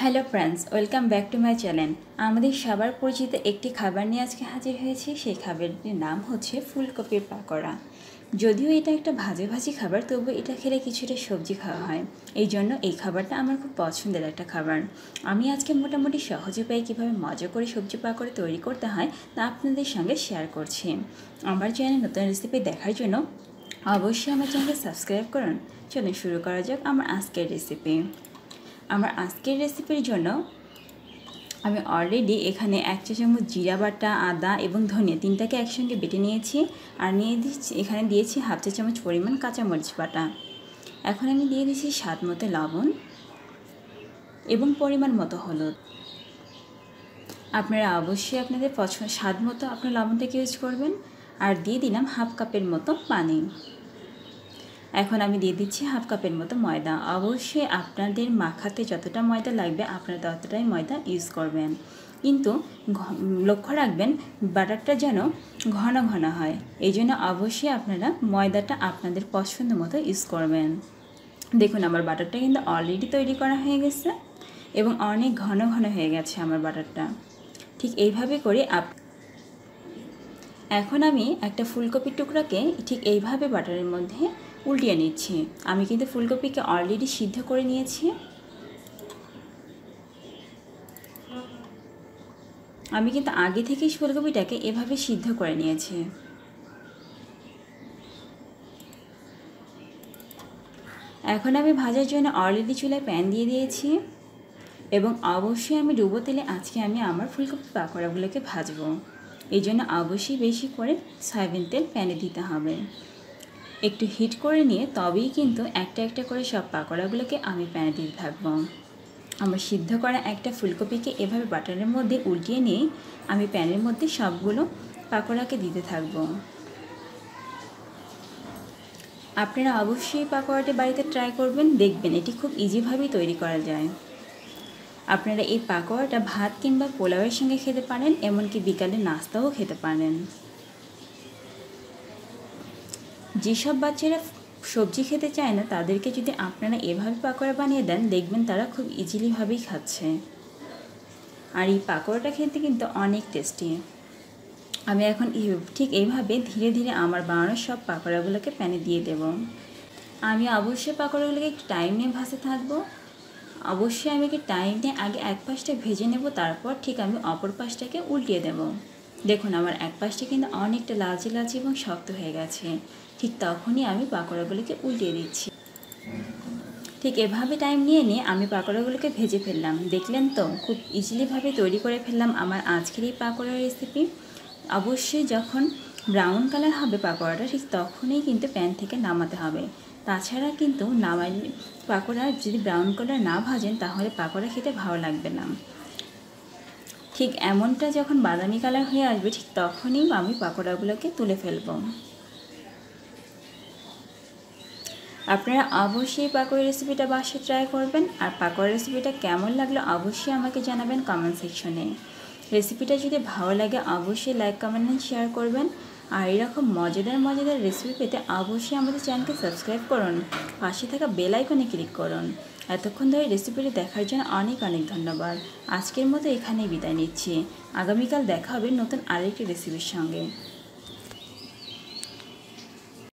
hello friends welcome back to my channel আমাদের সবার পরিচিত একটি খাবার নিয়ে আজকে হাজির হয়েছে সেই খাবারটির নাম হচ্ছে ফুলকপির পাকোড়া যদিও এটা একটা ভাজে ভাজি খাবার তবু এটা খেলে কিছুটা সবজি খাওয়া হয় এই জন্য এই খাবারটা আমার খুব পছন্দের একটা খাবার আমি আজকে মোটামুটি সহজ উপায়ে কীভাবে মজা করে সবজি পাকোড়া তৈরি করতে হয় তা আপনাদের সঙ্গে শেয়ার করছি আমার চ্যানেল নতুন রেসিপি দেখার জন্য অবশ্যই আমার চ্যানেল সাবস্ক্রাইব করুন চলুন শুরু করা যাক আমার আজকের রেসিপি আমার আজকের রেসিপির জন্য আমি অলরেডি এখানে এক চা চামচ জিরা বাটা আদা এবং ধনিয়া তিনটাকে একসঙ্গে বেটে নিয়েছি আর নিয়ে দিচ্ছি এখানে দিয়েছি হাফ চা চামচ পরিমাণ কাঁচামরিচ বাটা এখন আমি দিয়ে দিচ্ছি স্বাদ মতো লবণ এবং পরিমাণ মতো হলুদ আপনারা অবশ্যই আপনাদের পছন্দ স্বাদ মতো আপনার লবণটাকে ইউজ করবেন আর দিয়ে দিলাম হাফ কাপের মতো পানি এখন আমি দিয়ে দিচ্ছি হাফ কাপের মতো ময়দা অবশ্যই আপনাদের মাখাতে যতটা ময়দা লাগবে আপনারা ততটাই ময়দা ইউজ করবেন কিন্তু লক্ষ্য রাখবেন বাটারটা যেন ঘন ঘন হয় এই জন্য অবশ্যই আপনারা ময়দাটা আপনাদের পছন্দ মতো ইউজ করবেন দেখুন আমার বাটারটা কিন্তু অলরেডি তৈরি করা হয়ে গেছে এবং অনেক ঘন ঘন হয়ে গেছে আমার বাটারটা ঠিক এইভাবে করে আপ এখন আমি একটা ফুলকপির টুকরাকে ঠিক এইভাবে বাটারের মধ্যে উল্টিয়ে নিচ্ছি আমি কিন্তু ফুলকপিকে অলরেডি সিদ্ধ করে নিয়েছি আমি কিন্তু আগে থেকেই ফুলকপিটাকে এভাবে সিদ্ধ করে নিয়েছি এখন আমি ভাজার জন্য অলরেডি চুলায় প্যান দিয়ে দিয়েছি এবং অবশ্যই আমি ডুবো তেলে আজকে আমি আমার ফুলকপি পাকোড়াগুলোকে ভাজবো এই জন্য অবশ্যই বেশি করে সয়াবিন তেল প্যানে দিতে হবে একটু হিট করে নিয়ে তবেই কিন্তু একটা একটা করে সব পাকোড়াগুলোকে আমি প্যানে দিতে থাকবো আমার সিদ্ধ করা একটা ফুলকপিকে এভাবে বাটারের মধ্যে উল্টিয়ে নিয়ে আমি প্যানের মধ্যে সবগুলো পাকোড়াকে দিতে থাকবো আপনারা অবশ্যই পাকোড়াটি বাড়িতে ট্রাই করবেন দেখবেন এটি খুব ইজিভাবেই তৈরি করা যায় আপনারা এই পাকোড়াটা ভাত কিংবা পোলাওয়ের সঙ্গে খেতে পারেন এমনকি বিকালে নাস্তাও খেতে পারেন যেসব বাচ্চারা সবজি খেতে চায় না তাদেরকে যদি আপনারা এভাবে পাকোড়া বানিয়ে দেন দেখবেন তারা খুব ইজিলিভাবেই খাচ্ছে আর এই পাকোড়াটা খেতে কিন্তু অনেক টেস্টি আমি এখন ঠিক এইভাবে ধীরে ধীরে আমার বানানোর সব পাকোড়াগুলোকে প্যানে দিয়ে দেব আমি অবশ্যই পাকোড়াগুলোকে একটু টাইম নিয়ে ভাসে থাকবো অবশ্যই আমি একটু টাইম নিয়ে আগে এক পাশটা ভেজে নেব তারপর ঠিক আমি অপর পাশটাকে উল্টিয়ে দেবো দেখুন আমার এক পাশটি কিন্তু অনেকটা লালচে লালচে এবং শক্ত হয়ে গেছে ঠিক তখনই আমি পাকোড়াগুলোকে উল্টে দিচ্ছি ঠিক এভাবে টাইম নিয়ে নিয়ে আমি পাকোড়াগুলোকে ভেজে ফেললাম দেখলেন তো খুব ইজিলিভাবে তৈরি করে ফেললাম আমার আজকের এই পাকোড়ার রেসিপি অবশ্যই যখন ব্রাউন কালার হবে পাকোড়াটা ঠিক তখনই কিন্তু প্যান থেকে নামাতে হবে তাছাড়া কিন্তু নামাই পাকোড়া যদি ব্রাউন কালার না ভাজেন তাহলে পাকোড়া খেতে ভালো লাগবে না ঠিক এমনটা যখন বাদামি কালার হয়ে আসবে ঠিক তখনই আমি পাকোড়াগুলোকে তুলে ফেলব আপনারা অবশ্যই পাকোড়া রেসিপিটা বাসে ট্রাই করবেন আর পাকোড়া রেসিপিটা কেমন লাগলো অবশ্যই আমাকে জানাবেন কমেন্ট সেকশনে রেসিপিটা যদি ভালো লাগে অবশ্যই লাইক কমেন্ট শেয়ার করবেন আর এরকম মজাদার মজাদার রেসিপি পেতে অবশ্যই আমাদের চ্যানেলকে সাবস্ক্রাইব করুন পাশে থাকা বেল আইকনে ক্লিক করুন এতক্ষণ ধরে রেসিপিটি দেখার জন্য অনেক অনেক ধন্যবাদ আজকের মতো এখানেই বিদায় নিচ্ছি আগামীকাল দেখা হবে নতুন আরেকটি রেসিপির সঙ্গে